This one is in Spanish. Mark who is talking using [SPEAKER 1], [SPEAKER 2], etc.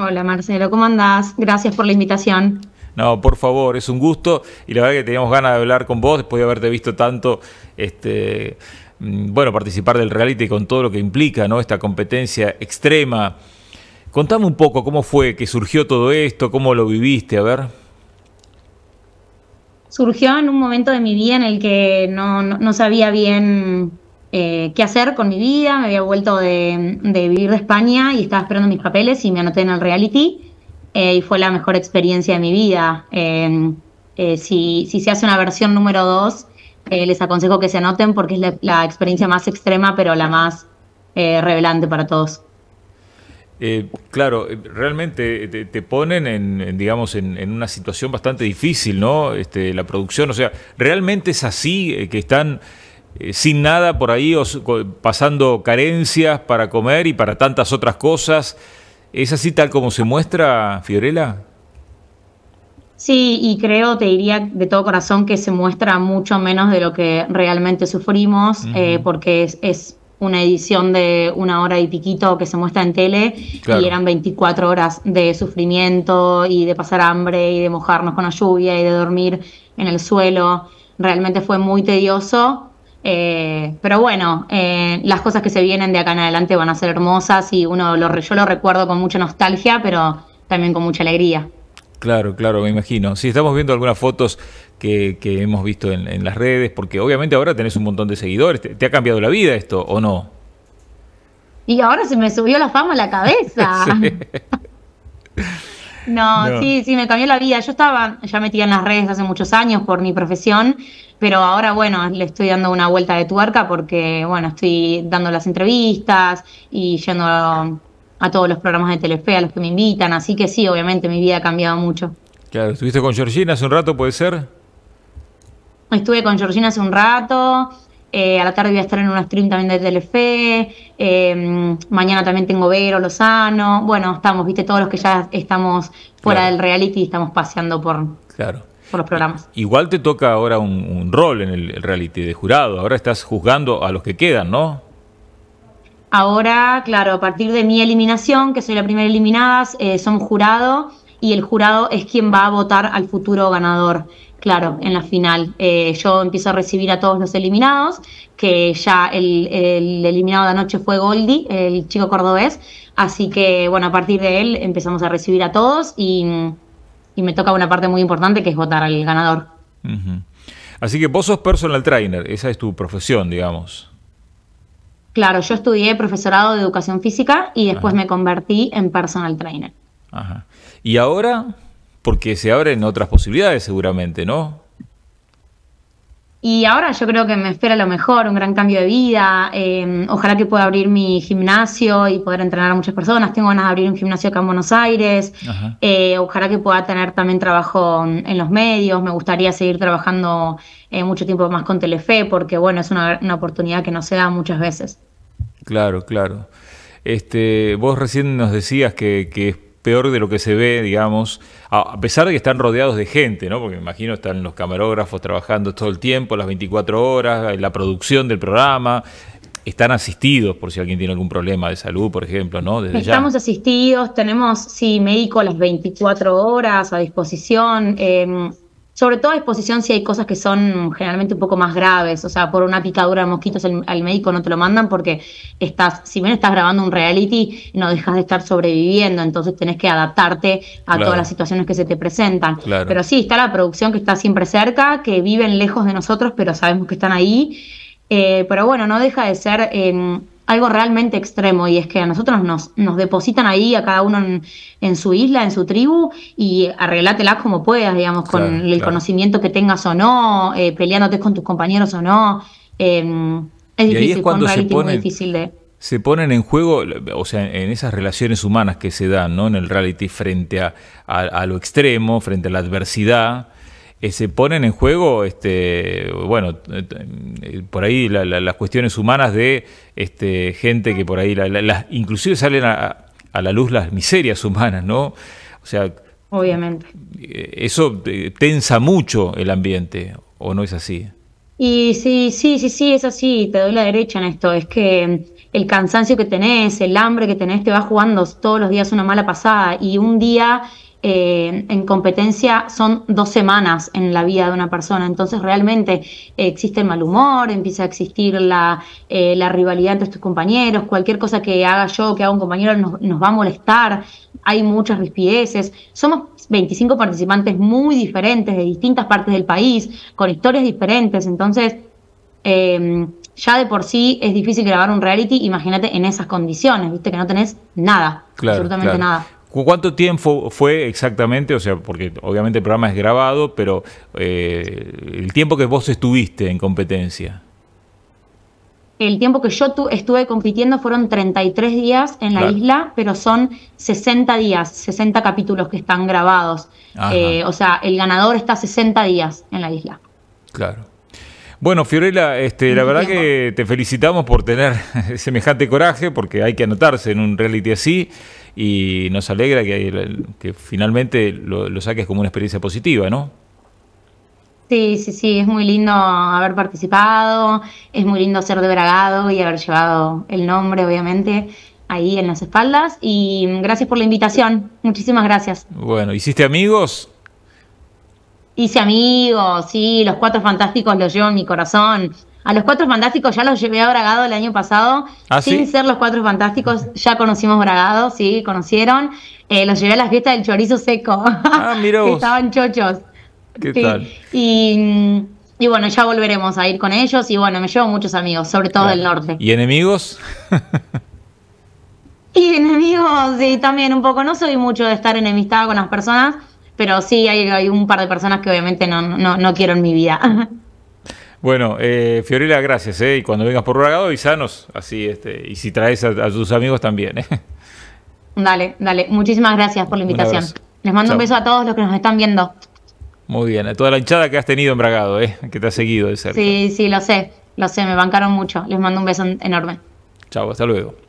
[SPEAKER 1] Hola Marcelo, ¿cómo andás? Gracias por la invitación.
[SPEAKER 2] No, por favor, es un gusto y la verdad que teníamos ganas de hablar con vos después de haberte visto tanto, este, mm, bueno, participar del reality con todo lo que implica, ¿no? Esta competencia extrema. Contame un poco cómo fue que surgió todo esto, cómo lo viviste, a ver.
[SPEAKER 1] Surgió en un momento de mi vida en el que no, no sabía bien eh, qué hacer con mi vida, me había vuelto de, vivir de España y estaba esperando mis papeles y me anoté en el reality eh, y fue la mejor experiencia de mi vida. Em, eh, si, se hace una versión número 2, les aconsejo que se anoten porque es la, experiencia más extrema pero la más revelante para todos.
[SPEAKER 2] claro, realmente te, ponen en, digamos, en, una situación bastante difícil, ¿no? Este, la producción, o sea, realmente es así que están eh, sin nada por ahí, pasando carencias para comer y para tantas otras cosas. ¿Es así tal como se muestra, Fiorella?
[SPEAKER 1] Sí, y creo, te diría de todo corazón, que se muestra mucho menos de lo que realmente sufrimos, eh, porque es, una edición de una hora y piquito que se muestra en tele
[SPEAKER 2] y eran
[SPEAKER 1] 24 horas de sufrimiento y de pasar hambre y de mojarnos con la lluvia y de dormir en el suelo. Realmente fue muy tedioso eh, pero bueno, eh, las cosas que se vienen de acá en adelante van a ser hermosas y uno yo lo recuerdo con mucha nostalgia, pero también con mucha alegría.
[SPEAKER 2] Claro, claro, me imagino. si estamos viendo algunas fotos que, hemos visto en, las redes, porque obviamente ahora tenés un montón de seguidores. ¿Te, ha cambiado la vida esto o no?
[SPEAKER 1] Y ahora se me subió la fama a la cabeza. No, sí, sí, me cambió la vida. Yo estaba ya metida en las redes hace muchos años por mi profesión, pero ahora, bueno, le estoy dando una vuelta de tuerca porque, bueno, estoy dando las entrevistas y yendo a, a todos los programas de Telefe, a los que me invitan, así que sí, obviamente mi vida ha cambiado mucho.
[SPEAKER 2] Claro, estuviste con Georgina hace un rato, ¿puede ser?
[SPEAKER 1] Estuve con Georgina hace un rato, eh, a la tarde voy a estar en un stream también de Telefe. Em, mañana también tengo Vero, Lozano. Bueno, estamos, viste, todos los que ya estamos fuera del reality y estamos paseando por, claro. por los programas.
[SPEAKER 2] Igual te toca ahora un, rol en el reality de jurado. Ahora estás juzgando a los que quedan, ¿no?
[SPEAKER 1] Ahora, claro, a partir de mi eliminación, que soy la primera eliminada, eh, son jurado y el jurado es quien va a votar al futuro ganador. Claro, en la final. Eh, yo empiezo a recibir a todos los eliminados, que ya el, eliminado de anoche fue Goldi, el chico cordobés. Así que, bueno, a partir de él empezamos a recibir a todos y, me toca una parte muy importante que es votar al ganador.
[SPEAKER 2] Así que vos sos personal trainer, esa es tu profesión, digamos.
[SPEAKER 1] Claro, yo estudié profesorado de educación física y después me convertí en personal trainer.
[SPEAKER 2] Ajá. ¿Y ahora? porque se abren otras posibilidades seguramente, ¿no?
[SPEAKER 1] Y ahora yo creo que me espera lo mejor, un gran cambio de vida. Eh, ojalá que pueda abrir mi gimnasio y poder entrenar a muchas personas. Tengo ganas de abrir un gimnasio acá en Buenos Aires. Eh, ojalá que pueda tener también trabajo en los medios. Me gustaría seguir trabajando eh, mucho tiempo más con Telefe porque, bueno, es una, oportunidad que no se da muchas veces.
[SPEAKER 2] Claro, claro. Este, vos recién nos decías que, que peor de lo que se ve, digamos, a pesar de que están rodeados de gente, ¿no? Porque me imagino están los camarógrafos trabajando todo el tiempo, las 24 horas, la producción del programa, están asistidos por si alguien tiene algún problema de salud, por ejemplo, ¿no? Desde Estamos
[SPEAKER 1] asistidos, tenemos, sí, médico las 24 horas a disposición. Eh, sobre todo a exposición si hay cosas que son generalmente un poco más graves, o sea, por una picadura de mosquitos el, al médico no te lo mandan porque estás, si bien estás grabando un reality, no dejas de estar sobreviviendo, entonces tenés que adaptarte a todas las situaciones que se te presentan. Pero sí, está la producción que está siempre cerca, que viven lejos de nosotros, pero sabemos que están ahí. Eh, pero bueno, no deja de ser... Em, algo realmente extremo y es que a nosotros nos, depositan ahí, a cada uno en, su isla, en su tribu y arreglátelas como puedas, digamos, con el conocimiento que tengas o no, eh, peleándote con tus compañeros o no. Em, es difícil, es cuando se ponen, difícil de...
[SPEAKER 2] se ponen en juego, o sea, en esas relaciones humanas que se dan, ¿no? En el reality frente a lo extremo, frente a la adversidad. Eh, se ponen en juego, este, bueno, eh, eh, por ahí las cuestiones humanas de este, gente que por ahí, la, inclusive salen a, la luz las miserias humanas, ¿no? O sea, obviamente. Eso tensa mucho el ambiente, ¿o no es así?
[SPEAKER 1] Y sí, sí, sí, sí, es así, te doy la derecha en esto, es que mm, el cansancio que tenés, el hambre que tenés, te va jugando todos los días una mala pasada y un día eh, en competencia son dos semanas en la vida de una persona, entonces realmente eh, existe el mal humor, empieza a existir eh, la, rivalidad entre tus compañeros, cualquier cosa que haga yo, que haga un compañero nos, va a molestar, hay muchas rispideces, somos 25 participantes muy diferentes de distintas partes del país, con historias diferentes, entonces... Em, ya de por sí es difícil grabar un reality, imagínate en esas condiciones, viste que no tenés nada, absolutamente nada.
[SPEAKER 2] ¿Cuánto tiempo fue exactamente? O sea, porque obviamente el programa es grabado, pero eh, el tiempo que vos estuviste en competencia.
[SPEAKER 1] El tiempo que yo estuve compitiendo fueron 33 días en la isla, pero son 60 días, 60 capítulos que están grabados. Eh, o sea, el ganador está 60 días en la isla.
[SPEAKER 2] Claro. Bueno, Fiorella, este, la verdad que te felicitamos por tener semejante coraje, porque hay que anotarse en un reality así y nos alegra que, finalmente lo, lo, saques como una experiencia positiva, ¿no?
[SPEAKER 1] Sí, sí, sí, es muy lindo haber participado, es muy lindo ser de Bragado y haber llevado el nombre, obviamente, ahí en las espaldas. Y gracias por la invitación, muchísimas gracias.
[SPEAKER 2] Bueno, ¿hiciste amigos?
[SPEAKER 1] Hice amigos, sí, los cuatro fantásticos los llevo en mi corazón. A los Cuatro Fantásticos ya los llevé a Bragado el año pasado, ah, sin ser los Cuatro Fantásticos, ya conocimos Bragado, sí, conocieron. Eh, los llevé a las fiestas del chorizo seco, ah, mira vos. estaban chochos. ¿Qué tal? Y, bueno, ya volveremos a ir con ellos y bueno, me llevo muchos amigos, sobre todo del norte. ¿Y
[SPEAKER 2] enemigos?
[SPEAKER 1] y enemigos, sí, también un poco, no soy mucho de estar enemistada con las personas, pero sí hay, un par de personas que obviamente no, no, no quiero en mi vida.
[SPEAKER 2] Bueno, eh, Fiorella, gracias. ¿eh? Y cuando vengas por Bragado, visanos. Así, este, y si traes a, tus amigos también. Eh.
[SPEAKER 1] Dale, dale. Muchísimas gracias por la invitación. Les mando un beso a todos los que nos están viendo.
[SPEAKER 2] Muy bien, a toda la hinchada que has tenido en Bragado, eh, que te ha seguido de cerca.
[SPEAKER 1] Sí, sí, lo sé, lo sé, me bancaron mucho. Les mando un beso enorme.
[SPEAKER 2] Chao, hasta luego.